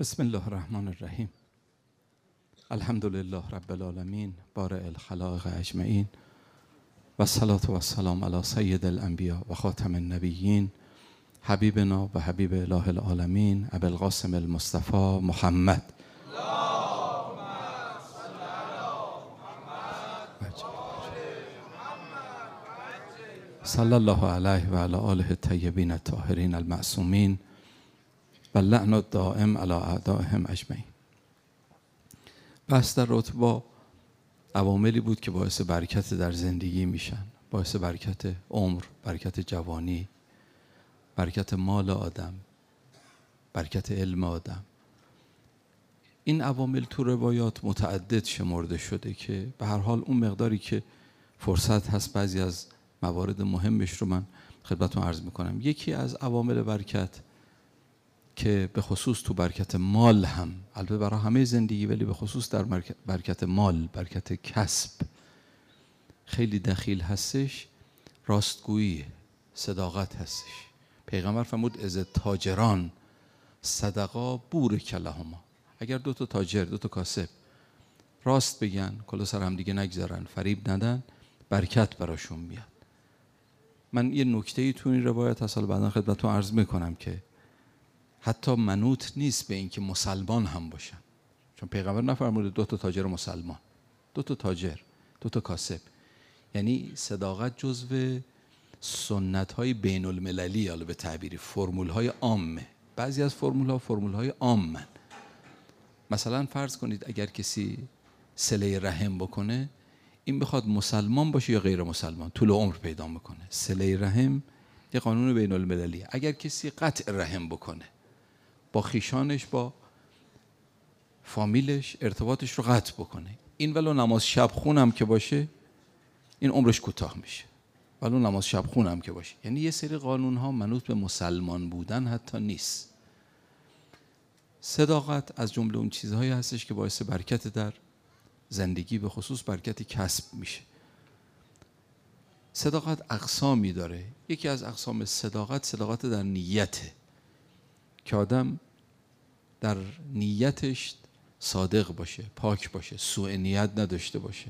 بسم الله الرحمن الرحیم الحمد لله رب العالمین بار الخلاق اجمعین و علی و سلام علی سید الانبیا و خاتم النبیین حبیبنا و حبیب اله العالمین غاسم المصطفی محمد صلی الله علیه و علی آله الطیبین المعصومین و لعن الدائم علی اعدائهم اجمعین بحث در رتبه عواملی بود که باعث برکت در زندگی میشن باعث برکت عمر برکت جوانی برکت مال آدم برکت علم آدم این عوامل تو روایات متعدد شمرده شده که به هر حال اون مقداری که فرصت هست بعضی از موارد مهمش رو من خدمتتون عرض میکنم یکی از عوامل برکت که به خصوص تو برکت مال هم البته برای همه زندگی ولی به خصوص در برکت مال برکت کسب خیلی دخیل هستش راستگویی صداقت هستش پیغمبر فرمود از تاجران صدقا بور کلهما اگر دو تا تاجر دو تا کاسب راست بگن کلا سر هم دیگه نگذارن فریب ندن برکت براشون میاد من یه نکته ای تو این روایت هست بعدا خدمتتون عرض میکنم که حتی منوط نیست به اینکه مسلمان هم باشن چون پیغمبر نفرموده دو تا تاجر مسلمان دو تا تاجر دو تا کاسب یعنی صداقت جزو سنت های بین المللی حالا به تعبیری فرمول های عامه بعضی از فرمول ها فرمول های عامن مثلا فرض کنید اگر کسی سله رحم بکنه این بخواد مسلمان باشه یا غیر مسلمان طول عمر پیدا میکنه. سله رحم یه قانون بین المللی اگر کسی قطع رحم بکنه با خیشانش با فامیلش ارتباطش رو قطع بکنه این ولو نماز شب خونم که باشه این عمرش کوتاه میشه ولو نماز شب خونم که باشه یعنی یه سری قانون ها منوط به مسلمان بودن حتی نیست صداقت از جمله اون چیزهایی هستش که باعث برکت در زندگی به خصوص برکت کسب میشه صداقت اقسامی داره یکی از اقسام صداقت صداقت در نیته که آدم در نیتش صادق باشه پاک باشه سوء نیت نداشته باشه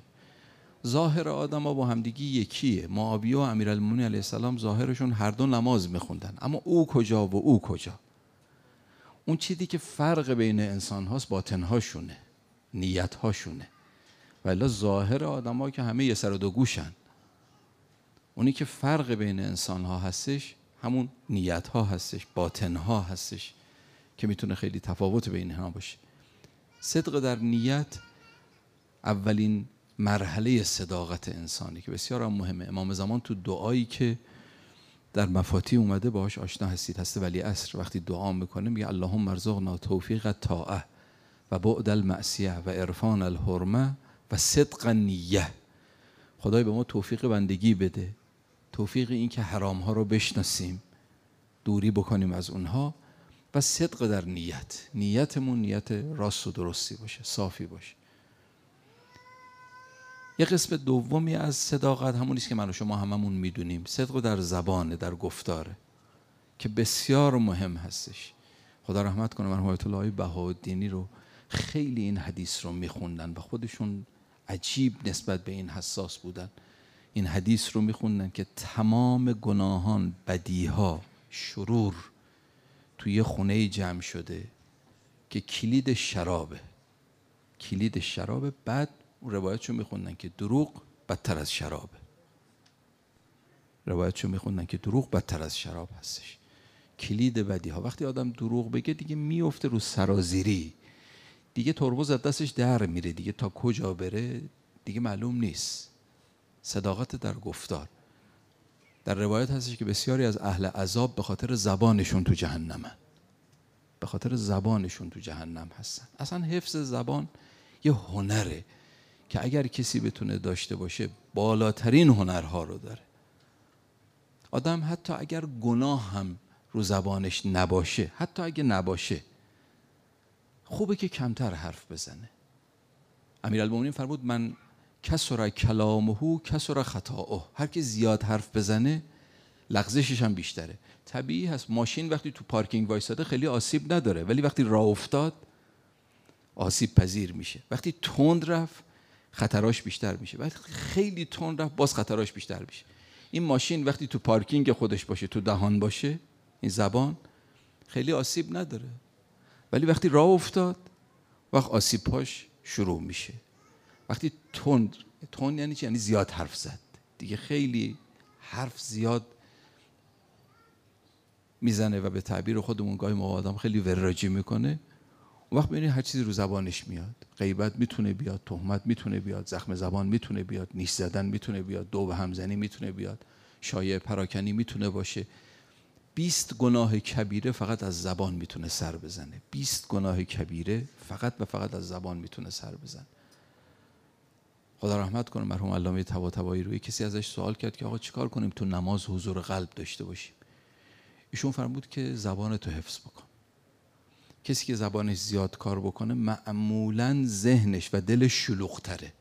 ظاهر آدم ها با همدیگه یکیه معاویه و امیرالمومنین علیه السلام ظاهرشون هر دو نماز میخوندن اما او کجا و او کجا اون چیزی که فرق بین انسان هاست باطن هاشونه نیت هاشونه ولی ظاهر آدم ها که همه یه سر و دو گوشن اونی که فرق بین انسان ها هستش همون نیت ها هستش باطن ها هستش که میتونه خیلی تفاوت بین اینها باشه صدق در نیت اولین مرحله صداقت انسانی که بسیار هم مهمه امام زمان تو دعایی که در مفاتی اومده باهاش آشنا هستید هست ولی اصر وقتی دعا میکنه میگه اللهم ارزقنا توفیق طاعه و بعد المعصیه و عرفان الحرمه و صدق نیه خدای به ما توفیق بندگی بده توفیق این که حرام ها رو بشناسیم دوری بکنیم از اونها و صدق در نیت نیتمون نیت راست و درستی باشه صافی باشه یه قسم دومی از صداقت همونیست که من و شما هممون میدونیم صدق در زبانه در گفتاره که بسیار مهم هستش خدا رحمت کنه مرحوم آیت الله بهاءالدینی رو خیلی این حدیث رو میخوندن و خودشون عجیب نسبت به این حساس بودن این حدیث رو میخوندن که تمام گناهان بدیها شرور توی یه خونه جمع شده که کلید شرابه کلید شرابه بعد روایت رو میخوندن که دروغ بدتر از شرابه روایت رو که دروغ بدتر از شراب هستش کلید بدی ها وقتی آدم دروغ بگه دیگه میفته رو سرازیری دیگه ترمز از دستش در میره دیگه تا کجا بره دیگه معلوم نیست صداقت در گفتار در روایت هستش که بسیاری از اهل عذاب به خاطر زبانشون تو جهنمن به خاطر زبانشون تو جهنم هستن اصلا حفظ زبان یه هنره که اگر کسی بتونه داشته باشه بالاترین هنرها رو داره آدم حتی اگر گناه هم رو زبانش نباشه حتی اگه نباشه خوبه که کمتر حرف بزنه امیرالمومنین فرمود من کسر کلامهو کسر خطائه هر کی زیاد حرف بزنه لغزشش هم بیشتره طبیعی هست ماشین وقتی تو پارکینگ وایساده خیلی آسیب نداره ولی وقتی راه افتاد آسیب پذیر میشه وقتی تند رفت خطراش بیشتر میشه وقتی خیلی تند رفت باز خطراش بیشتر میشه این ماشین وقتی تو پارکینگ خودش باشه تو دهان باشه این زبان خیلی آسیب نداره ولی وقتی راه افتاد وقت آسیب شروع میشه وقتی تند تند یعنی چی یعنی زیاد حرف زد دیگه خیلی حرف زیاد میزنه و به تعبیر خودمون گاهی ما آدم خیلی وراجی میکنه اون وقت میبینی هر چیزی رو زبانش میاد غیبت میتونه بیاد تهمت میتونه بیاد زخم زبان میتونه بیاد نیش زدن میتونه بیاد دو به همزنی میتونه بیاد شایع پراکنی میتونه باشه 20 گناه کبیره فقط از زبان میتونه سر بزنه 20 گناه کبیره فقط و فقط از زبان میتونه سر بزنه خدا رحمت کنه مرحوم علامه طباطبایی روی کسی ازش سوال کرد که آقا چیکار کنیم تو نماز حضور قلب داشته باشیم ایشون فرمود که زبان تو حفظ بکن کسی که زبانش زیاد کار بکنه معمولا ذهنش و دلش شلوغتره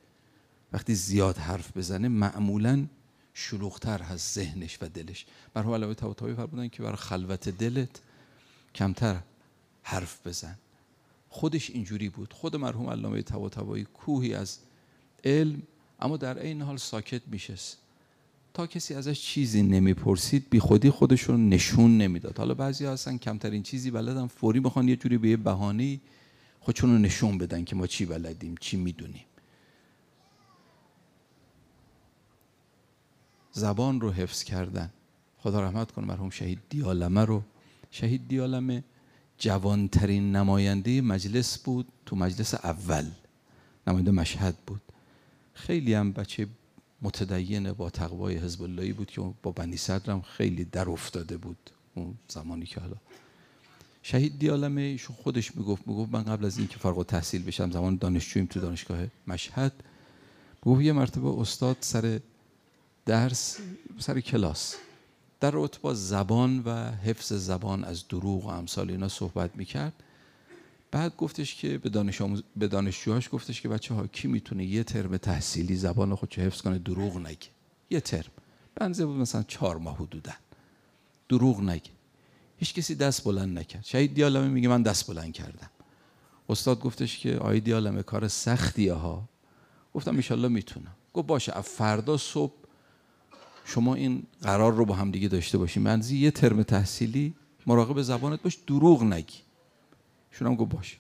وقتی زیاد حرف بزنه معمولا شلوغتر هست ذهنش و دلش مرحوم علامه طباطبایی فرمودن که بر خلوت دلت کمتر حرف بزن خودش اینجوری بود خود مرحوم علامه طباطبایی کوهی از علم اما در این حال ساکت میشست تا کسی ازش چیزی نمیپرسید بی خودی خودش نشون نمیداد حالا بعضی هستن کمترین چیزی بلدن فوری بخوان یه جوری به یه بهانه خودشون رو نشون بدن که ما چی بلدیم چی میدونیم زبان رو حفظ کردن خدا رحمت کنه مرحوم شهید دیالمه رو شهید دیالمه جوانترین نماینده مجلس بود تو مجلس اول نماینده مشهد بود خیلی هم بچه متدین با تقوای حزب اللهی بود که با بنی صدرم خیلی در افتاده بود اون زمانی که حالا شهید دیالمه ایشون خودش میگفت میگفت من قبل از اینکه فارغ تحصیل بشم زمان دانشجویم تو دانشگاه مشهد میگفت یه مرتبه استاد سر درس سر کلاس در رابطه زبان و حفظ زبان از دروغ و امثال اینا صحبت میکرد بعد گفتش که به, دانش آموز... دانشجوهاش گفتش که بچه ها کی میتونه یه ترم تحصیلی زبان چه حفظ کنه دروغ نگه یه ترم بنزه بود مثلا چهار ماه حدودا دروغ نگه هیچ کسی دست بلند نکرد شهید دیالمه میگه من دست بلند کردم استاد گفتش که آی دیالمه کار سختیه ها گفتم ایشالله میتونم گفت باشه از فردا صبح شما این قرار رو با هم دیگه داشته باشی منزی یه ترم تحصیلی مراقب زبانت باش دروغ نگی ایشون هم گفت باش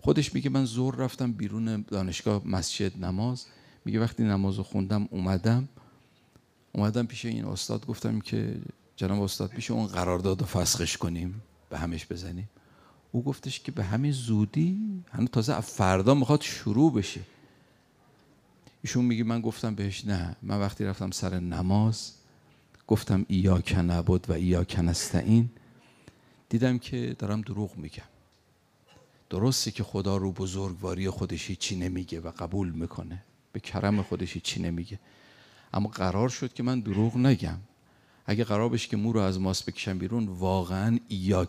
خودش میگه من زور رفتم بیرون دانشگاه مسجد نماز میگه وقتی نماز خوندم اومدم اومدم پیش این استاد گفتم که جناب استاد پیش اون قرارداد رو فسخش کنیم به همش بزنیم او گفتش که به همین زودی هنوز تازه فردا میخواد شروع بشه ایشون میگه من گفتم بهش نه من وقتی رفتم سر نماز گفتم ایا بود و ایا نستعین دیدم که دارم دروغ میگم درسته که خدا رو بزرگواری خودش چی نمیگه و قبول میکنه به کرم خودش چی نمیگه اما قرار شد که من دروغ نگم اگه قرار بشه که مو رو از ماس بکشم بیرون واقعا یا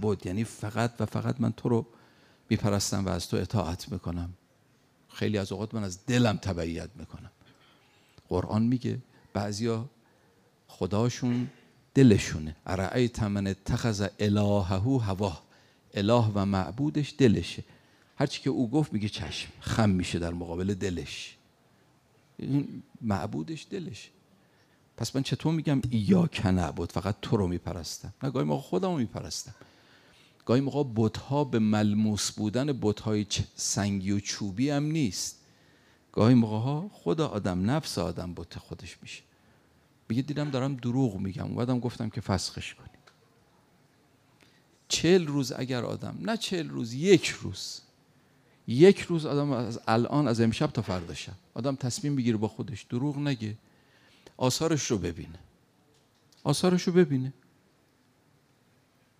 بود. یعنی فقط و فقط من تو رو میپرستم و از تو اطاعت میکنم خیلی از اوقات من از دلم تبعیت میکنم قرآن میگه بعضیا خداشون دلشونه ارعیت من اتخذ الهه هوا اله و معبودش دلشه هرچی که او گفت میگه چشم خم میشه در مقابل دلش این معبودش دلش پس من چطور میگم یا بود فقط تو رو میپرستم نه گاهی موقع خودم رو میپرستم گاهی موقع بتها به ملموس بودن بتهای سنگی و چوبی هم نیست گاهی موقع ها خدا آدم نفس آدم بت خودش میشه میگه دیدم دارم دروغ میگم اومدم گفتم که فسخش کنی چهل روز اگر آدم نه چهل روز یک روز یک روز آدم از الان از امشب تا فردا شب آدم تصمیم بگیره با خودش دروغ نگه آثارش رو ببینه آثارش رو ببینه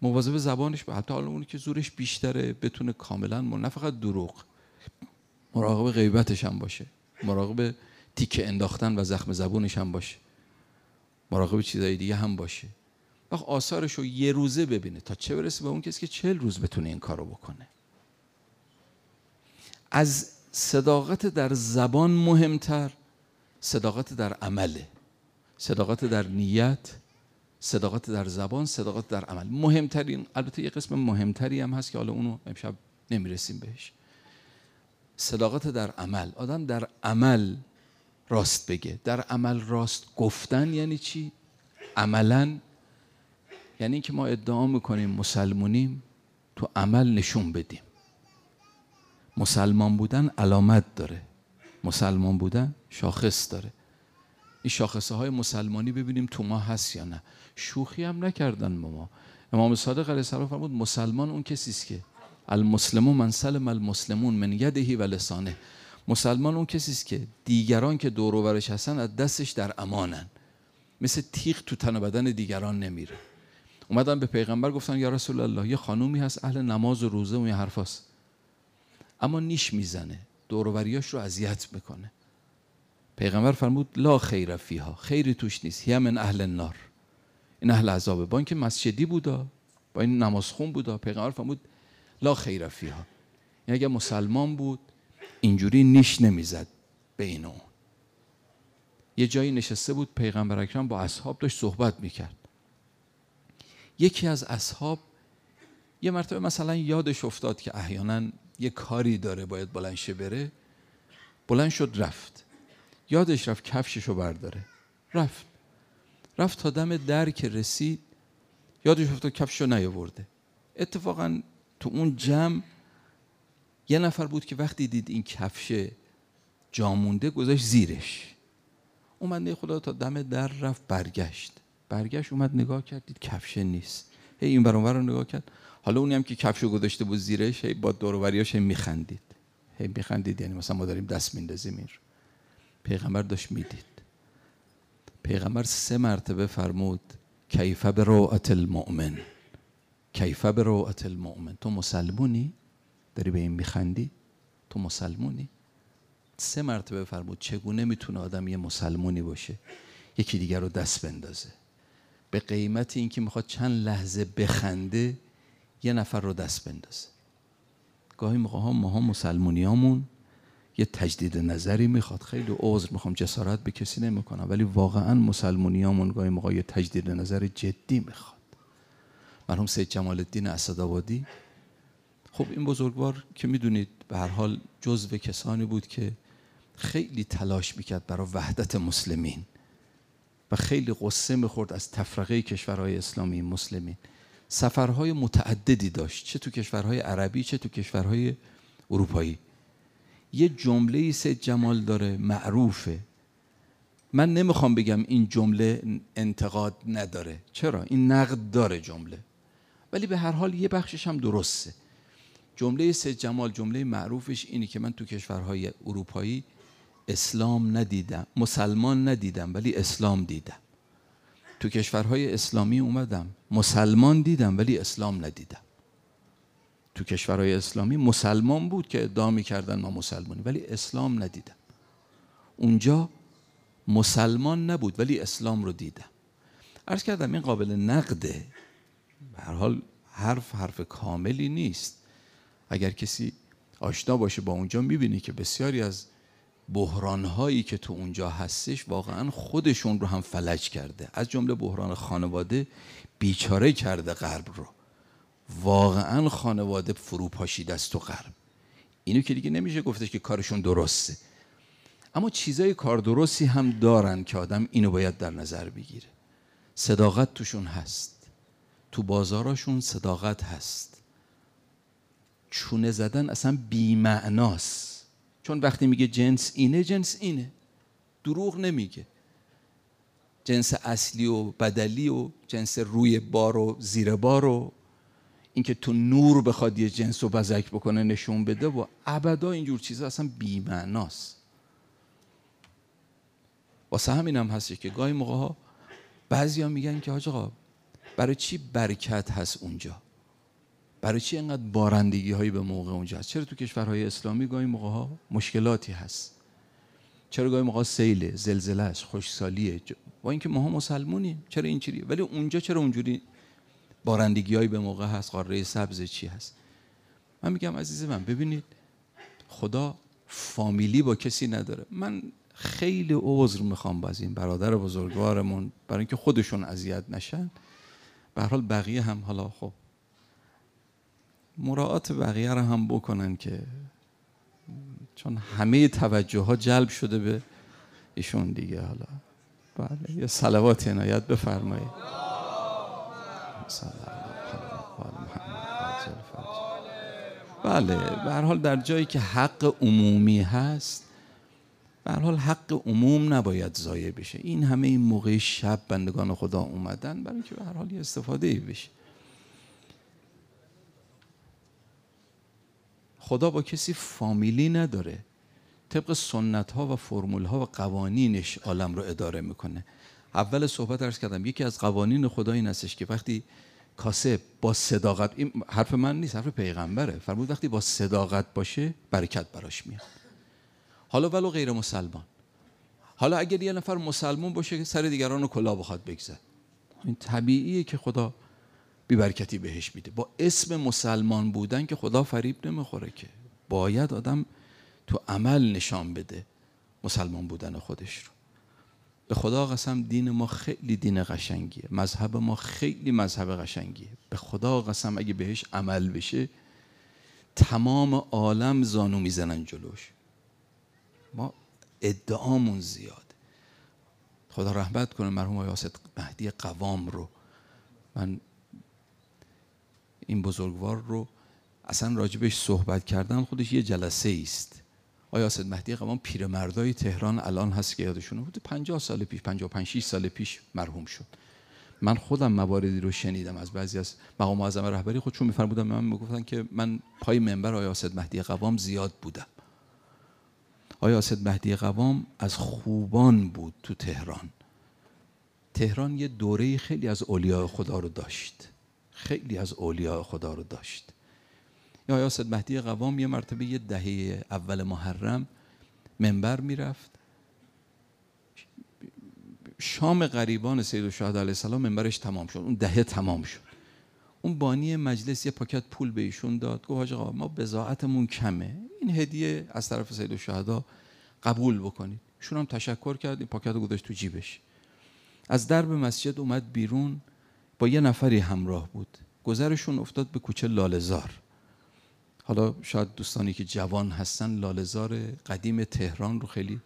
مواظب زبانش به حتی حالا اونی که زورش بیشتره بتونه کاملا نه فقط دروغ مراقب غیبتش هم باشه مراقب تیکه انداختن و زخم زبونش هم باشه مراقب چیزای دیگه هم باشه وقت آثارش رو یه روزه ببینه تا چه برسه به اون کسی که چهل روز بتونه این رو بکنه از صداقت در زبان مهمتر صداقت در عمله صداقت در نیت صداقت در زبان صداقت در عمل مهمترین البته یه قسم مهمتری هم هست که حالا اونو امشب نمیرسیم بهش صداقت در عمل آدم در عمل راست بگه در عمل راست گفتن یعنی چی عملا یعنی اینکه ما ادعا میکنیم مسلمونیم تو عمل نشون بدیم مسلمان بودن علامت داره مسلمان بودن شاخص داره این شاخصه های مسلمانی ببینیم تو ما هست یا نه شوخی هم نکردن ما امام صادق علیه السلام فرمود مسلمان اون کسی است که المسلم من سلم المسلمون من یده و لسانه مسلمان اون کسی است که دیگران که دور هستن از دستش در امانن مثل تیغ تو تن بدن دیگران نمیره اومدن به پیغمبر گفتن یا رسول الله یه خانومی هست اهل نماز و روزه و این حرفاست اما نیش میزنه دوروریاش رو اذیت میکنه پیغمبر فرمود لا خیر فیها خیری توش نیست هی من اهل النار این اهل عذابه با اینکه مسجدی بودا با این نمازخون بودا پیغمبر فرمود لا خیر فیها یعنی اگر مسلمان بود اینجوری نیش نمیزد بین اون یه جایی نشسته بود پیغمبر اکرم با اصحاب داشت صحبت میکرد یکی از اصحاب یه مرتبه مثلا یادش افتاد که احیانا یه کاری داره باید بلند شه بره بلند شد رفت یادش رفت کفشش رو برداره رفت رفت تا دم در که رسید یادش افتاد کفش رو نیاورده اتفاقا تو اون جمع یه نفر بود که وقتی دید این کفش جامونده گذاشت زیرش اومده خدا تا دم در رفت برگشت برگشت اومد نگاه کرد دید کفشه نیست هی این بر رو نگاه کرد حالا اونی هم که کفشو گذاشته بود زیرش هی با و میخندید هی میخندید یعنی مثلا ما داریم دست میندازیم این پیغمبر داشت میدید پیغمبر سه مرتبه فرمود کیفه به روعت المؤمن کیفه به روعت المؤمن تو مسلمونی؟ داری به این میخندی؟ تو مسلمونی؟ سه مرتبه فرمود چگونه میتونه آدم یه مسلمونی باشه یکی دیگر رو دست بندازه به قیمت اینکه میخواد چند لحظه بخنده یه نفر رو دست بندازه گاهی موقع ها ماها مسلمونیامون یه تجدید نظری میخواد خیلی عذر میخوام جسارت به کسی نمیکنم ولی واقعا مسلمونیامون گاهی موقع یه تجدید نظر جدی میخواد مرحوم سید جمال الدین اسدآبادی خب این بزرگوار که میدونید به هر حال جزو کسانی بود که خیلی تلاش میکرد برای وحدت مسلمین و خیلی قصه میخورد از تفرقه کشورهای اسلامی مسلمین سفرهای متعددی داشت چه تو کشورهای عربی چه تو کشورهای اروپایی یه جمله ای سید جمال داره معروفه من نمیخوام بگم این جمله انتقاد نداره چرا این نقد داره جمله ولی به هر حال یه بخشش هم درسته جمله سید جمال جمله معروفش اینی که من تو کشورهای اروپایی اسلام ندیدم مسلمان ندیدم ولی اسلام دیدم تو کشورهای اسلامی اومدم مسلمان دیدم ولی اسلام ندیدم تو کشورهای اسلامی مسلمان بود که ادعا میکردن ما مسلمانی ولی اسلام ندیدم اونجا مسلمان نبود ولی اسلام رو دیدم عرض کردم این قابل نقده به هر حال حرف حرف کاملی نیست اگر کسی آشنا باشه با اونجا میبینی که بسیاری از بحران هایی که تو اونجا هستش واقعا خودشون رو هم فلج کرده از جمله بحران خانواده بیچاره کرده غرب رو واقعا خانواده فروپاشیده است تو غرب اینو که دیگه نمیشه گفتش که کارشون درسته اما چیزای کار درستی هم دارن که آدم اینو باید در نظر بگیره صداقت توشون هست تو بازاراشون صداقت هست چونه زدن اصلا بیمعناست چون وقتی میگه جنس اینه جنس اینه دروغ نمیگه جنس اصلی و بدلی و جنس روی بار و زیر بار و اینکه تو نور بخواد یه جنس رو بزک بکنه نشون بده و ابدا اینجور چیزا اصلا بیمعناست واسه همین هم هستش که گاهی موقع ها بعضی میگن که حاج برای چی برکت هست اونجا برای چی اینقدر بارندگی هایی به موقع اونجا هست چرا تو کشورهای اسلامی گاهی موقع ها مشکلاتی هست چرا گاهی موقع سیله زلزله است خوشسالیه؟ با اینکه ماها مسلمونیم چرا اینجوری ولی اونجا چرا اونجوری بارندگی هایی به موقع هست قاره سبز چی هست من میگم عزیز من ببینید خدا فامیلی با کسی نداره من خیلی عذر میخوام از این برادر بزرگوارمون برای اینکه خودشون اذیت نشن به حال بقیه هم حالا خب مراعات بقیه رو هم بکنن که چون همه توجه ها جلب شده به ایشون دیگه حالا بله یه سلوات عنایت بفرمایید بله به حال در جایی که حق عمومی هست به حال حق عموم نباید ضایع بشه این همه این موقع شب بندگان خدا اومدن برای اینکه به هر حال یه استفاده بشه خدا با کسی فامیلی نداره طبق سنت ها و فرمول ها و قوانینش عالم رو اداره میکنه اول صحبت ارز کردم یکی از قوانین خدا این هستش که وقتی کاسب با صداقت این حرف من نیست حرف پیغمبره فرمود وقتی با صداقت باشه برکت براش میاد حالا ولو غیر مسلمان حالا اگر یه نفر مسلمان باشه سر دیگران رو کلا بخواد بگذار این طبیعیه که خدا بیبرکتی بهش میده با اسم مسلمان بودن که خدا فریب نمیخوره که باید آدم تو عمل نشان بده مسلمان بودن خودش رو به خدا قسم دین ما خیلی دین قشنگیه مذهب ما خیلی مذهب قشنگیه به خدا قسم اگه بهش عمل بشه تمام عالم زانو میزنن جلوش ما ادعامون زیاد خدا رحمت کنه مرحوم آیاست مهدی قوام رو من این بزرگوار رو اصلا راجبش صحبت کردن خودش یه جلسه است آیا اسد مهدی پیر پیرمردای تهران الان هست که یادشون بود 50 سال پیش 55 6 سال پیش مرحوم شد من خودم مواردی رو شنیدم از بعضی از مقام معظم رهبری خودشون میفرمودن من میگفتن که من پای منبر آیا اسد مهدی قوام زیاد بودم آیا اسد مهدی قوام از خوبان بود تو تهران تهران یه دوره خیلی از اولیاء خدا رو داشت خیلی از اولیاء خدا رو داشت یا یاسد مهدی قوام یه مرتبه یه دهه اول محرم منبر میرفت شام غریبان سید و علیه السلام منبرش تمام شد اون دهه تمام شد اون بانی مجلس یه پاکت پول به ایشون داد گفت حاج ما بزاعتمون کمه این هدیه از طرف سید الشهدا قبول بکنید ایشون هم تشکر کرد این پاکت رو گذاشت تو جیبش از درب مسجد اومد بیرون با یه نفری همراه بود گذرشون افتاد به کوچه لالزار حالا شاید دوستانی که جوان هستن لالزار قدیم تهران رو خیلی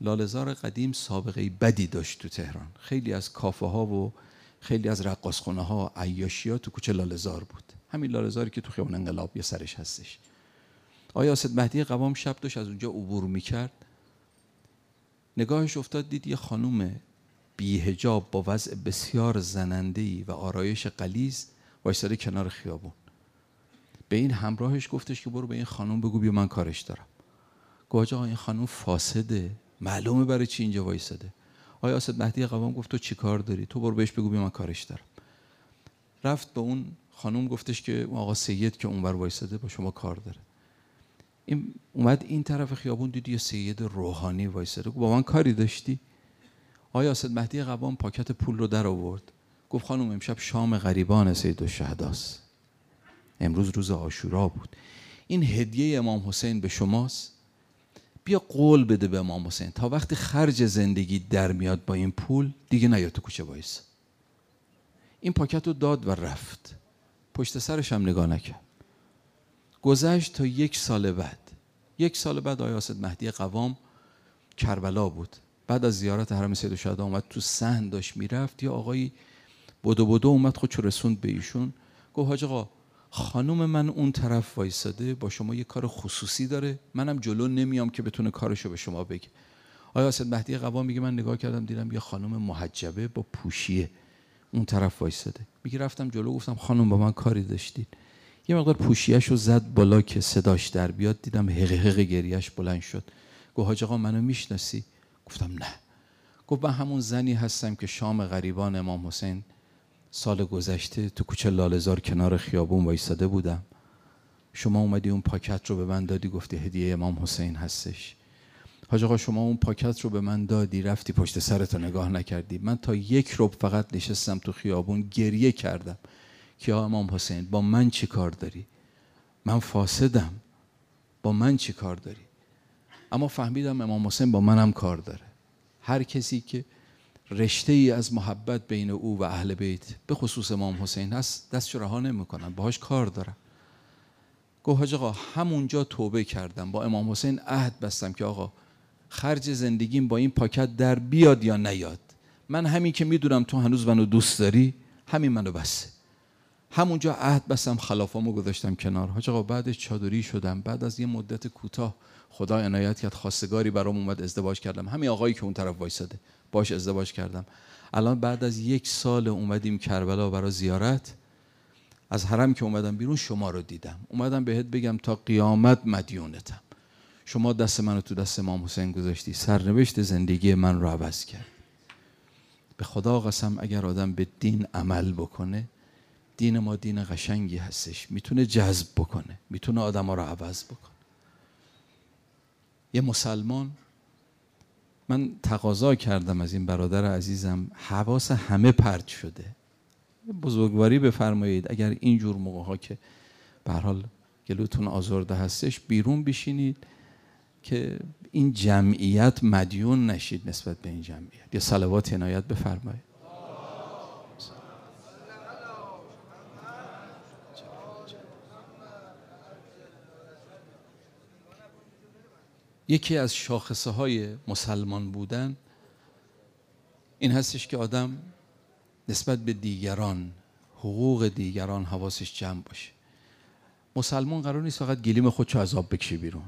لالزار قدیم سابقه بدی داشت تو تهران خیلی از کافه ها و خیلی از رقاصخونه ها عیاشی ها تو کوچه لالزار بود همین لالزاری که تو خیابان انقلاب یه سرش هستش آیا اسد مهدی قوام شب داشت از اونجا عبور میکرد نگاهش افتاد دید یه خانم بیهجاب با وضع بسیار ای و آرایش قلیز وایساده کنار خیابون به این همراهش گفتش که برو به این خانم بگو بیا من کارش دارم گفت این خانم فاسده معلومه برای چی اینجا وایساده آیا اسد مهدی قوام گفت تو چی کار داری تو برو بهش بگو بیا من کارش دارم رفت به اون خانم گفتش که آقا سید که اونور وایساده با شما کار داره این اومد این طرف خیابون دید یه سید روحانی وایساده با من کاری داشتی آیا سید مهدی قوام پاکت پول رو در آورد گفت خانم امشب شام غریبان سید الشهداست امروز روز آشورا بود این هدیه امام حسین به شماست بیا قول بده به امام حسین تا وقتی خرج زندگی در میاد با این پول دیگه نیا تو کوچه وایس این پاکت رو داد و رفت پشت سرش هم نگاه نکرد گذشت تا یک سال بعد یک سال بعد آیاسد مهدی قوام کربلا بود بعد از زیارت حرم سید شهدا اومد تو سهن داشت میرفت یا آقایی بدو بدو اومد خودش رسوند به ایشون گفت حاج آقا خانم من اون طرف وایساده با شما یه کار خصوصی داره منم جلو نمیام که بتونه کارشو به شما بگه آیا سید مهدی قوا میگه من نگاه کردم دیدم یه خانم محجبه با پوشیه اون طرف وایساده میگه رفتم جلو گفتم خانم با من کاری داشتید یه مقدار زد بالا که صداش در بیاد دیدم حقیقه بلند شد گفت حاج آقا منو میشناسی گفتم نه گفت من همون زنی هستم که شام غریبان امام حسین سال گذشته تو کوچه لالزار کنار خیابون وایستاده بودم شما اومدی اون پاکت رو به من دادی گفتی هدیه امام حسین هستش حاج آقا شما اون پاکت رو به من دادی رفتی پشت سرت رو نگاه نکردی من تا یک رب فقط نشستم تو خیابون گریه کردم که آقا امام حسین با من چی کار داری من فاسدم با من چی کار داری اما فهمیدم امام حسین با منم کار داره هر کسی که رشته ای از محبت بین او و اهل بیت به خصوص امام حسین هست دست رها نمیکنم باهاش کار دارم گفت حاج آقا همونجا توبه کردم با امام حسین عهد بستم که آقا خرج زندگیم با این پاکت در بیاد یا نیاد من همین که میدونم تو هنوز منو دوست داری همین منو بسه همونجا عهد بستم خلافامو گذاشتم کنار حاج آقا بعدش چادری شدم بعد از یه مدت کوتاه خدا عنایت کرد خواستگاری برام اومد ازدواج کردم همین آقایی که اون طرف وایساده باش ازدواج کردم الان بعد از یک سال اومدیم کربلا برای زیارت از حرم که اومدم بیرون شما رو دیدم اومدم بهت بگم تا قیامت مدیونتم شما دست منو تو دست امام حسین گذاشتی سرنوشت زندگی من رو عوض کرد به خدا قسم اگر آدم به دین عمل بکنه دین ما دین قشنگی هستش میتونه جذب بکنه میتونه آدم رو عوض بکنه یه مسلمان من تقاضا کردم از این برادر عزیزم حواس همه پرت شده بزرگواری بفرمایید اگر اینجور موقع ها که به حال گلوتون آزرده هستش بیرون بشینید که این جمعیت مدیون نشید نسبت به این جمعیت یا صلوات عنایت بفرمایید یکی از شاخصه های مسلمان بودن این هستش که آدم نسبت به دیگران حقوق دیگران حواسش جمع باشه مسلمان قرار نیست فقط گلیم خودش از آب بکشه بیرون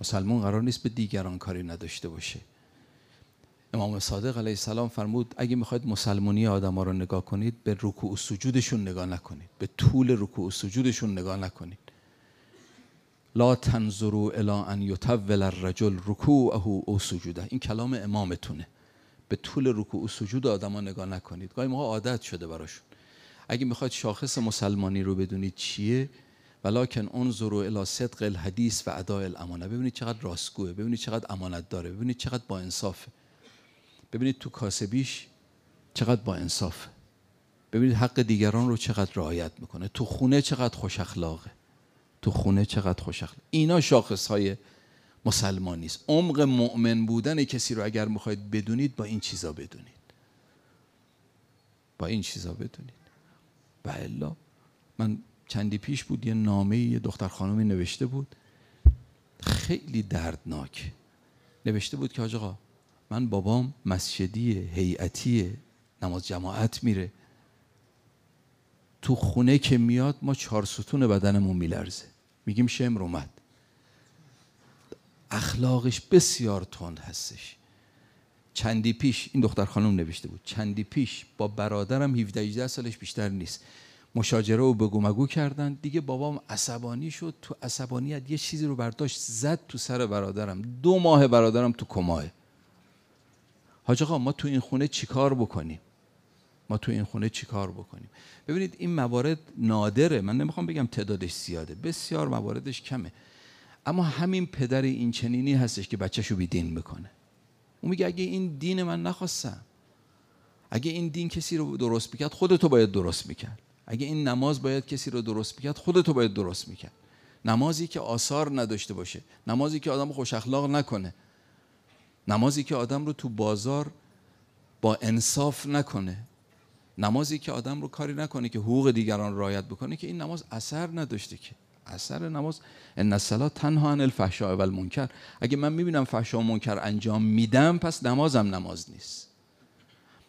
مسلمان قرار نیست به دیگران کاری نداشته باشه امام صادق علیه السلام فرمود اگه میخواید مسلمانی آدم ها رو نگاه کنید به رکوع و سجودشون نگاه نکنید به طول رکوع و سجودشون نگاه نکنید لا تنظروا الی ان یتول الرجل رکوعه او سجوده این کلام امامتونه به طول رکوع و سجود آدما نگاه نکنید گاهی موقع عادت شده براشون اگه میخواید شاخص مسلمانی رو بدونید چیه ولکن انظروا الی صدق الحدیث و ادای الامانه ببینید چقدر راستگوه ببینید چقدر امانت داره ببینید چقدر با انصافه ببینید تو کاسبیش چقدر با انصافه ببینید حق دیگران رو چقدر رعایت میکنه تو خونه چقدر خوش اخلاقه تو خونه چقدر خوش اینا شاخص های مسلمانی است عمق مؤمن بودن کسی رو اگر میخواید بدونید با این چیزا بدونید با این چیزا بدونید و بله. الا من چندی پیش بود یه نامه یه دختر خانمی نوشته بود خیلی دردناک نوشته بود که آجاقا من بابام مسجدی هیئتی نماز جماعت میره تو خونه که میاد ما چهار ستون بدنمون میلرزه میگیم شمر اومد اخلاقش بسیار تند هستش چندی پیش این دختر خانم نوشته بود چندی پیش با برادرم 17 18 سالش بیشتر نیست مشاجره و بگو مگو کردن دیگه بابام عصبانی شد تو عصبانیت یه چیزی رو برداشت زد تو سر برادرم دو ماه برادرم تو کماه حاج ما تو این خونه چیکار بکنیم ما تو این خونه چیکار بکنیم ببینید این موارد نادره من نمیخوام بگم تعدادش زیاده بسیار مواردش کمه اما همین پدر این چنینی هستش که شو دین میکنه اون میگه اگه این دین من نخواستم اگه این دین کسی رو درست میکرد خودتو باید درست میکرد اگه این نماز باید کسی رو درست میکرد خودتو باید درست میکرد نمازی که آثار نداشته باشه نمازی که آدم خوش اخلاق نکنه نمازی که آدم رو تو بازار با انصاف نکنه نمازی که آدم رو کاری نکنه که حقوق دیگران رایت بکنه که این نماز اثر نداشته که اثر نماز ان الصلاه تنها عن الفحشاء والمنکر اگه من میبینم فحشا و منکر انجام میدم پس نمازم نماز نیست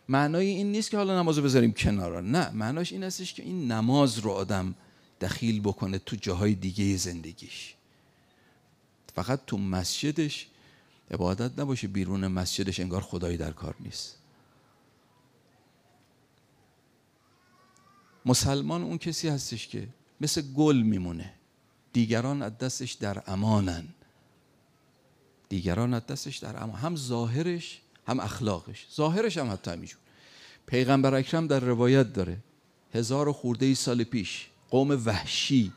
معنای این نیست که حالا نماز رو بذاریم کنارا نه معناش این هستش که این نماز رو آدم دخیل بکنه تو جاهای دیگه زندگیش فقط تو مسجدش عبادت نباشه بیرون مسجدش انگار خدایی در کار نیست مسلمان اون کسی هستش که مثل گل میمونه دیگران از دستش در امانن دیگران از دستش در امان هم ظاهرش هم اخلاقش ظاهرش هم حتی همینجور پیغمبر اکرم در روایت داره هزار خورده ای سال پیش قوم وحشی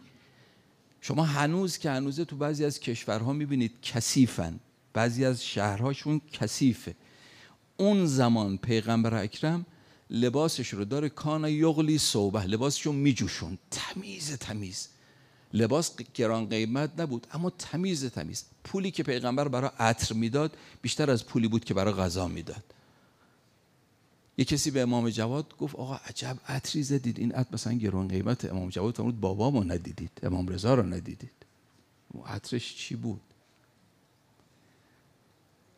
شما هنوز که هنوزه تو بعضی از کشورها میبینید کثیفن بعضی از شهرهاشون کثیفه اون زمان پیغمبر اکرم لباسش رو داره کان یغلی صوبه لباسش رو میجوشون تمیز تمیز لباس گران قیمت نبود اما تمیز تمیز پولی که پیغمبر برای عطر میداد بیشتر از پولی بود که برای غذا میداد یه کسی به امام جواد گفت آقا عجب عطری زدید این عطر مثلا گران قیمت امام جواد فرمود بابا ما ندیدید امام رضا رو ندیدید عطرش چی بود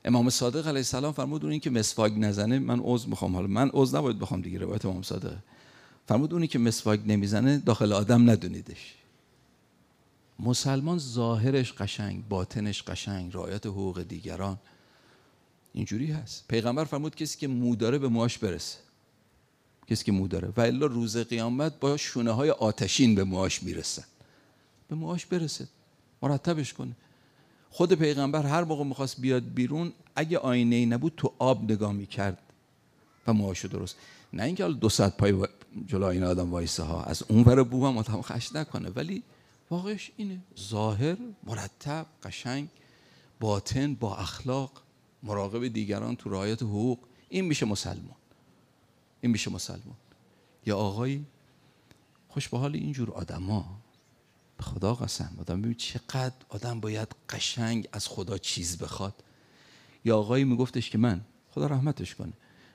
امام صادق علیه السلام فرمود اون که مسواک نزنه من عذر میخوام حالا من عذر نباید بخوام دیگه روایت امام صادق فرمود اونی که مسواک نمیزنه داخل آدم ندونیدش مسلمان ظاهرش قشنگ باطنش قشنگ رعایت حقوق دیگران اینجوری هست پیغمبر فرمود کسی که مو داره به موهاش برسه کسی که مو داره و الا روز قیامت با شونه های آتشین به موهاش میرسن به موهاش برسه مرتبش کنه خود پیغمبر هر موقع میخواست بیاد بیرون اگه آینه ای نبود تو آب نگاه میکرد و موهاشو درست نه اینکه حالا ساعت پای جلو این آدم وایسه ها از اون ور بو هم آدم خش نکنه ولی واقعش اینه ظاهر مرتب قشنگ باطن با اخلاق مراقب دیگران تو رعایت حقوق این میشه مسلمان این میشه مسلمان یا آقای خوش به حال اینجور آدما به خدا قسم آدم ببین چقدر آدم باید قشنگ از خدا چیز بخواد یا آقایی میگفتش که من خدا رحمتش کنه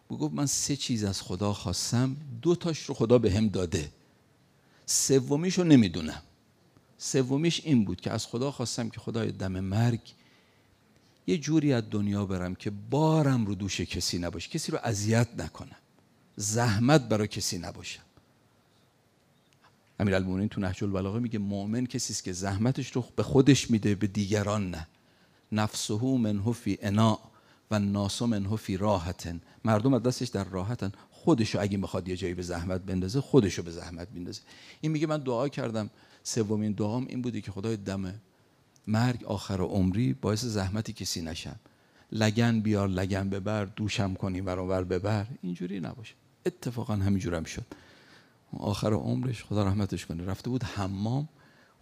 میگفت من سه چیز از خدا خواستم دو تاش رو خدا به هم داده سومیش رو نمیدونم سومیش این بود که از خدا خواستم که خدای دم مرگ یه جوری از دنیا برم که بارم رو دوش کسی نباشه کسی رو اذیت نکنم زحمت برای کسی نباشم امیرالمومنین تو نهج البلاغه میگه مؤمن کسی است که زحمتش رو به خودش میده به دیگران نه نفسه منه فی انا و ناس منه فی راحتن مردم از دستش در راحتن خودشو اگه میخواد یه جایی به زحمت بندازه رو به زحمت بندازه این میگه من دعا کردم سومین دعام این بوده که خدای دم مرگ آخر و عمری باعث زحمتی کسی نشم لگن بیار لگن ببر دوشم کنی برابر ببر اینجوری نباشه اتفاقا همینجورم شد آخر عمرش خدا رحمتش کنه رفته بود حمام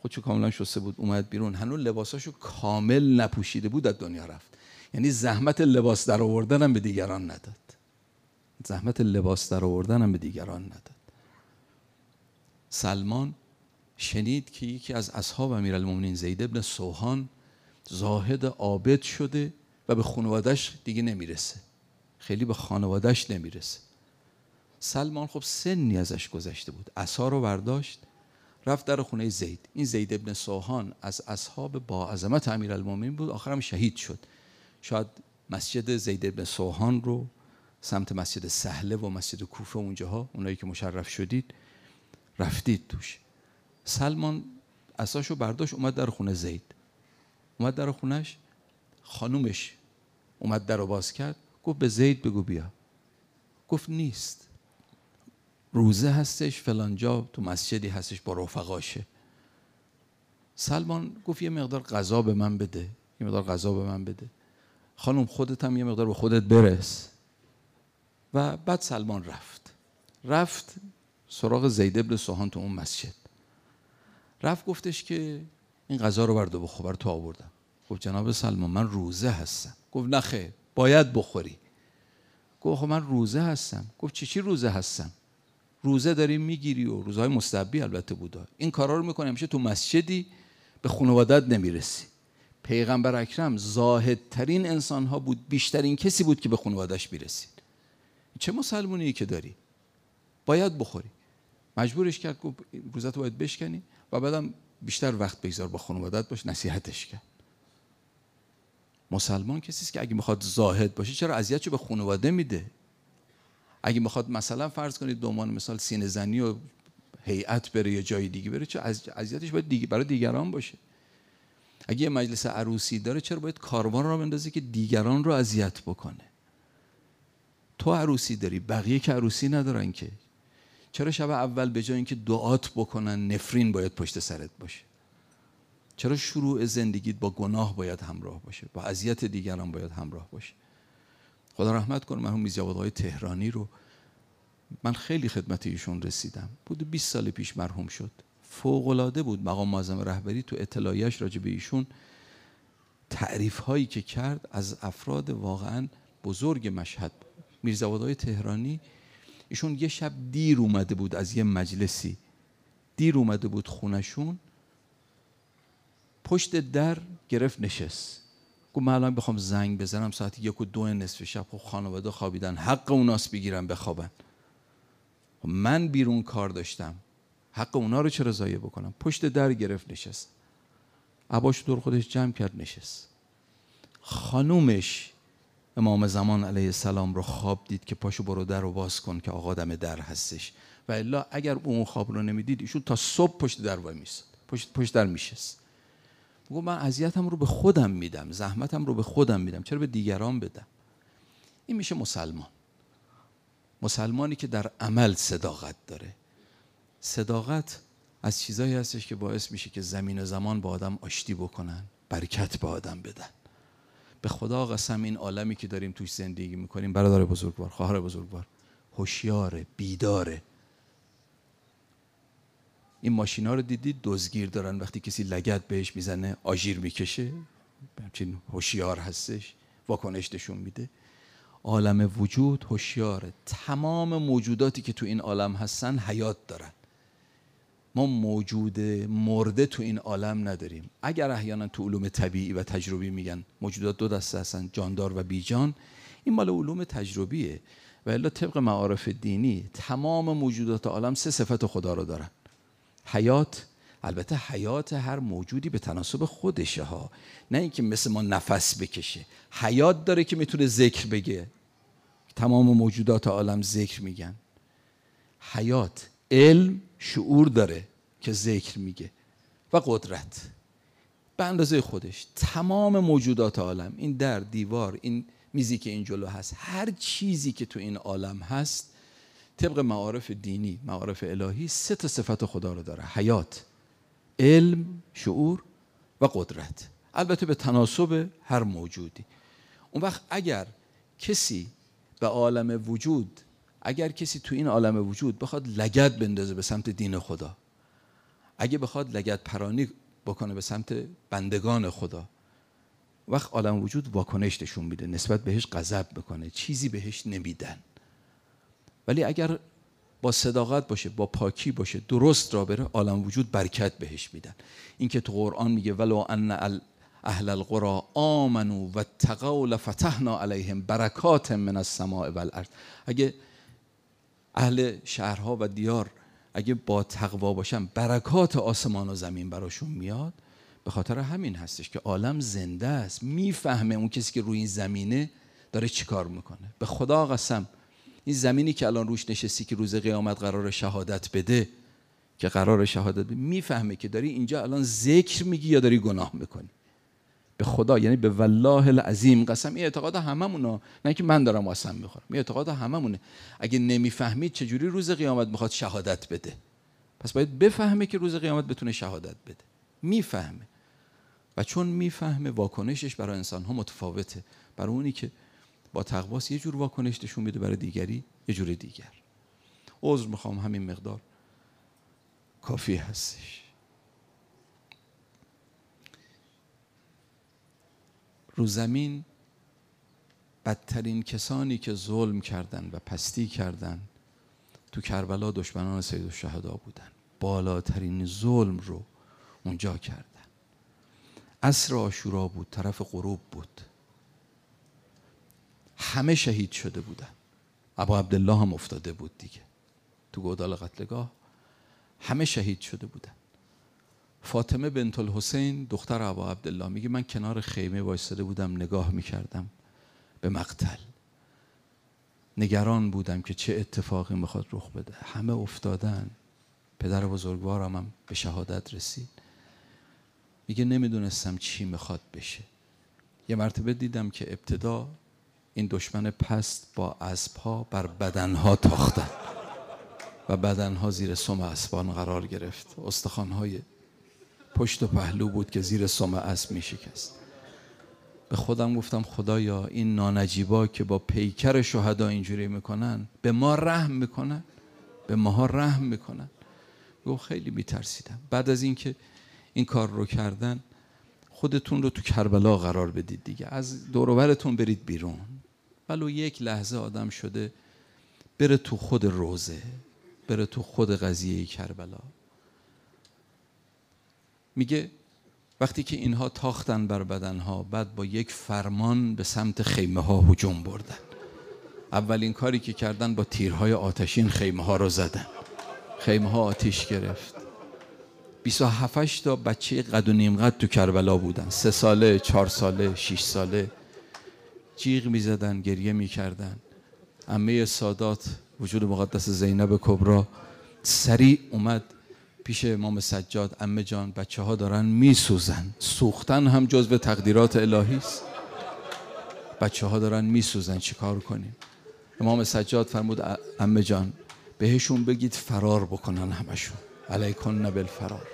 خودشو کاملا شسته بود اومد بیرون هنوز لباساشو کامل نپوشیده بود از دنیا رفت یعنی زحمت لباس در آوردن هم به دیگران نداد زحمت لباس در آوردن به دیگران نداد سلمان شنید که یکی از اصحاب امیرالمومنین زید ابن سوحان زاهد عابد شده و به خانوادش دیگه نمیرسه خیلی به خانوادش نمیرسه سلمان خب سنی ازش گذشته بود عصا رو برداشت رفت در خونه زید این زید ابن سوهان از اصحاب با عظمت المومین بود آخرم شهید شد شاید مسجد زید ابن سوهان رو سمت مسجد سهله و مسجد کوفه اونجاها اونایی که مشرف شدید رفتید توش سلمان رو برداشت اومد در خونه زید اومد در خونش خانومش اومد در رو باز کرد گفت به زید بگو بیا گفت نیست روزه هستش فلانجا تو مسجدی هستش با رفقاشه سلمان گفت یه مقدار غذا به من بده یه مقدار غذا به من بده خانم خودت هم یه مقدار به خودت برس و بعد سلمان رفت رفت سراغ زید ابن سوهان تو اون مسجد رفت گفتش که این غذا رو برده بخور بر تو آوردم گفت جناب سلمان من روزه هستم گفت نخیر باید بخوری گفت خب من روزه هستم گفت چی چی روزه هستم روزه داری میگیری و روزهای مستبی البته بودا این کارا رو میکنی تو مسجدی به خانوادت نمیرسی پیغمبر اکرم زاهدترین انسان ها بود بیشترین کسی بود که به خانوادش میرسید چه مسلمونی که داری باید بخوری مجبورش کرد گفت روزت باید بشکنی و بعدم بیشتر وقت بگذار با خانوادت باش نصیحتش کرد مسلمان کسی است که اگه میخواد زاهد باشه چرا اذیتشو به خانواده میده اگه میخواد مثلا فرض کنید به مثال سینه زنی و هیئت بره یه جای دیگه بره چه اذیتش باید دیگه برای دیگران باشه اگه یه مجلس عروسی داره چرا باید کاروان را بندازه که دیگران رو اذیت بکنه تو عروسی داری بقیه که عروسی ندارن که چرا شب اول به جای اینکه دعات بکنن نفرین باید پشت سرت باشه چرا شروع زندگیت با گناه باید همراه باشه با اذیت دیگران باید همراه باشه خدا رحمت کنه مرحوم میرزا تهرانی رو من خیلی خدمت ایشون رسیدم بود 20 سال پیش مرحوم شد فوق العاده بود مقام معظم رهبری تو اطلاعیش راجع به ایشون تعریف هایی که کرد از افراد واقعا بزرگ مشهد میرزا تهرانی ایشون یه شب دیر اومده بود از یه مجلسی دیر اومده بود خونشون پشت در گرفت نشست گفت من الان بخوام زنگ بزنم ساعت یک و دو نصف شب خب خانواده خوابیدن حق اوناس بگیرم بخوابن خب من بیرون کار داشتم حق اونا رو چرا ضایع بکنم پشت در گرفت نشست عباش دور خودش جمع کرد نشست خانومش امام زمان علیه السلام رو خواب دید که پاشو برو در رو باز کن که آقا دم در هستش و الا اگر اون خواب رو نمیدید ایشون تا صبح پشت در وای میست پشت, پشت در میشست میگو من اذیتم رو به خودم میدم زحمتم رو به خودم میدم چرا به دیگران بدم این میشه مسلمان مسلمانی که در عمل صداقت داره صداقت از چیزایی هستش که باعث میشه که زمین و زمان با آدم آشتی بکنن برکت به آدم بدن به خدا قسم این عالمی که داریم توش زندگی میکنیم برادر بزرگوار خواهر بزرگوار هوشیاره بیداره این ماشینا رو دیدید دزگیر دارن وقتی کسی لگت بهش میزنه آژیر میکشه همچین هوشیار هستش واکنش نشون میده عالم وجود هوشیاره تمام موجوداتی که تو این عالم هستن حیات دارن ما موجود مرده تو این عالم نداریم اگر احیانا تو علوم طبیعی و تجربی میگن موجودات دو دسته هستن جاندار و بیجان این مال علوم تجربیه و الا طبق معارف دینی تمام موجودات عالم سه صفت خدا رو دارن حیات البته حیات هر موجودی به تناسب خودشه ها نه اینکه مثل ما نفس بکشه حیات داره که میتونه ذکر بگه تمام موجودات عالم ذکر میگن حیات علم شعور داره که ذکر میگه و قدرت به اندازه خودش تمام موجودات عالم این در دیوار این میزی که این جلو هست هر چیزی که تو این عالم هست طبق معارف دینی معارف الهی سه تا صفت خدا رو داره حیات علم شعور و قدرت البته به تناسب هر موجودی اون وقت اگر کسی به عالم وجود اگر کسی تو این عالم وجود بخواد لگت بندازه به سمت دین خدا اگه بخواد لگت پرانی بکنه به سمت بندگان خدا وقت عالم وجود واکنش نشون میده نسبت بهش غضب بکنه چیزی بهش نمیدن ولی اگر با صداقت باشه با پاکی باشه درست را بره عالم وجود برکت بهش میدن اینکه تو قرآن میگه ولو ان اهل القری آمنو و تقوا لفتحنا علیهم برکات من السماء والارض اگه اهل شهرها و دیار اگه با تقوا باشن برکات آسمان و زمین براشون میاد به خاطر همین هستش که عالم زنده است میفهمه اون کسی که روی این زمینه داره چیکار میکنه به خدا قسم این زمینی که الان روش نشستی که روز قیامت قرار شهادت بده که قرار شهادت بده میفهمه که داری اینجا الان ذکر میگی یا داری گناه میکنی به خدا یعنی به والله العظیم قسم این اعتقاد هممونه نه که من دارم قسم میخورم این اعتقاد هممونه اگه نمیفهمید چجوری روز قیامت میخواد شهادت بده پس باید بفهمه که روز قیامت بتونه شهادت بده میفهمه و چون میفهمه واکنشش برای انسان ها متفاوته برای اونی که با تقواس یه جور واکنش نشون میده برای دیگری یه جور دیگر عذر میخوام همین مقدار کافی هستش رو زمین بدترین کسانی که ظلم کردن و پستی کردن تو کربلا دشمنان سید شهدا بودن بالاترین ظلم رو اونجا کردن اصر آشورا بود طرف غروب بود همه شهید شده بودن ابا عبدالله هم افتاده بود دیگه تو گودال قتلگاه همه شهید شده بودن فاطمه بنت الحسین دختر ابا عبدالله میگه من کنار خیمه وایستاده بودم نگاه میکردم به مقتل نگران بودم که چه اتفاقی میخواد رخ بده همه افتادن پدر بزرگوارم هم به شهادت رسید میگه نمیدونستم چی میخواد بشه یه مرتبه دیدم که ابتدا این دشمن پست با ها بر بدنها تاختن و بدنها زیر سم اسبان قرار گرفت های پشت و پهلو بود که زیر سم اسب می شکست به خودم گفتم خدایا این نانجیبا که با پیکر شهدا اینجوری میکنن به ما رحم میکنن به ماها رحم میکنن گفت خیلی میترسیدم بعد از اینکه این کار رو کردن خودتون رو تو کربلا قرار بدید دیگه از دوروبرتون برید بیرون ولو یک لحظه آدم شده بره تو خود روزه بره تو خود قضیه کربلا میگه وقتی که اینها تاختن بر بدنها بعد با یک فرمان به سمت خیمه ها هجوم بردن اولین کاری که کردن با تیرهای آتشین خیمه ها رو زدن خیمه ها آتیش گرفت 27 تا بچه قد و نیم قد تو کربلا بودن سه ساله، چهار ساله، شیش ساله جیغ زدن گریه کردن. امه سادات وجود مقدس زینب کبرا سریع اومد پیش امام سجاد امه جان بچه ها دارن سوزن. سوختن هم جزو تقدیرات الهی است بچه ها دارن چی کار کنیم امام سجاد فرمود امه جان بهشون بگید فرار بکنن همشون علیکن نبل فرار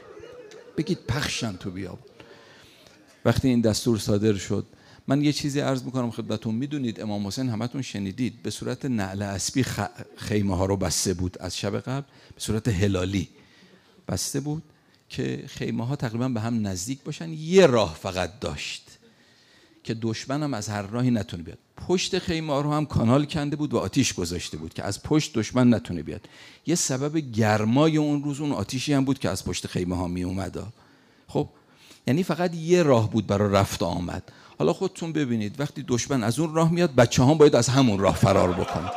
بگید پخشن تو بیابون. وقتی این دستور صادر شد من یه چیزی عرض میکنم خدمتون میدونید امام حسین همتون شنیدید به صورت نعل اسبی خ... خیمه ها رو بسته بود از شب قبل به صورت هلالی بسته بود که خیمه ها تقریبا به هم نزدیک باشن یه راه فقط داشت که دشمن هم از هر راهی نتونه بیاد پشت خیمه ها رو هم کانال کنده بود و آتیش گذاشته بود که از پشت دشمن نتونه بیاد یه سبب گرمای اون روز اون آتیشی هم بود که از پشت خیمه ها می اومد خب یعنی فقط یه راه بود برای رفت آمد حالا خودتون ببینید وقتی دشمن از اون راه میاد بچه ها باید از همون راه فرار بکنن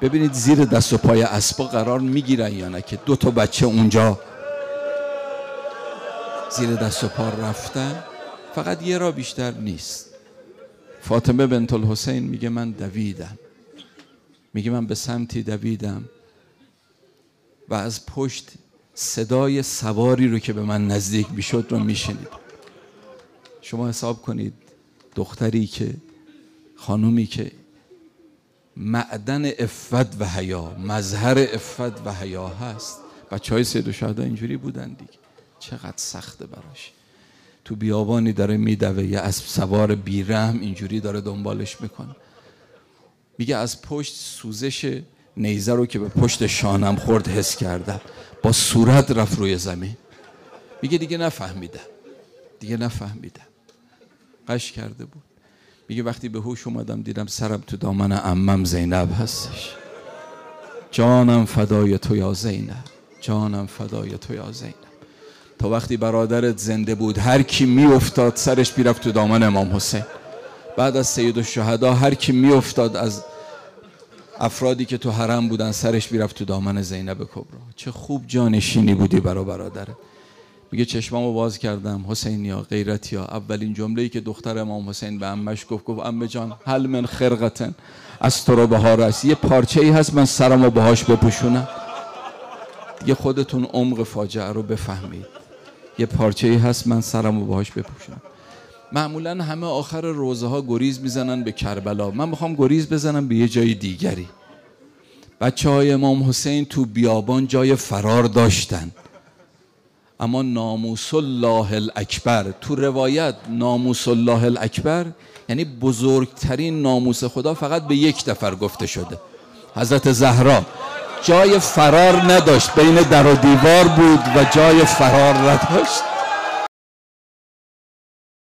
ببینید زیر دست و پای اسبا قرار میگیرن یا نه که دو تا بچه اونجا زیر دست و پا رفتن فقط یه را بیشتر نیست فاطمه بنت الحسین میگه من دویدم میگه من به سمتی دویدم و از پشت صدای سواری رو که به من نزدیک میشد رو میشنیدم شما حساب کنید دختری که خانومی که معدن افت و حیا مظهر افت و حیا هست بچه های سید و شهدا اینجوری بودن دیگه چقدر سخته براش تو بیابانی داره میدوه یه از سوار بیرم اینجوری داره دنبالش میکنه میگه از پشت سوزش نیزه رو که به پشت شانم خورد حس کردم با صورت رفت روی زمین میگه دیگه نفهمیدم دیگه نفهمیدم قش کرده بود میگه وقتی به هوش اومدم دیدم سرم تو دامن امم زینب هستش جانم فدای تو یا زینب جانم فدای تو یا زینب تا وقتی برادرت زنده بود هر کی افتاد سرش میرفت تو دامن امام حسین بعد از سید شهده هر کی میافتاد از افرادی که تو حرم بودن سرش میرفت تو دامن زینب کبرا چه خوب جانشینی بودی برا برادرت میگه چشمامو باز کردم حسینیا غیرتیا اولین جمله ای که دختر امام حسین به امش گفت گفت امه جان حل من خرقتن از تو رو یه پارچه ای هست من سرمو بهاش بپوشونم دیگه خودتون عمق فاجعه رو بفهمید یه پارچه ای هست من سرمو بهاش بپوشونم معمولا همه آخر روزه ها گریز میزنن به کربلا من میخوام گریز بزنم به یه جای دیگری بچه های امام حسین تو بیابان جای فرار داشتن اما ناموس الله الاکبر تو روایت ناموس الله الاکبر یعنی بزرگترین ناموس خدا فقط به یک نفر گفته شده حضرت زهرا جای فرار نداشت بین در و دیوار بود و جای فرار نداشت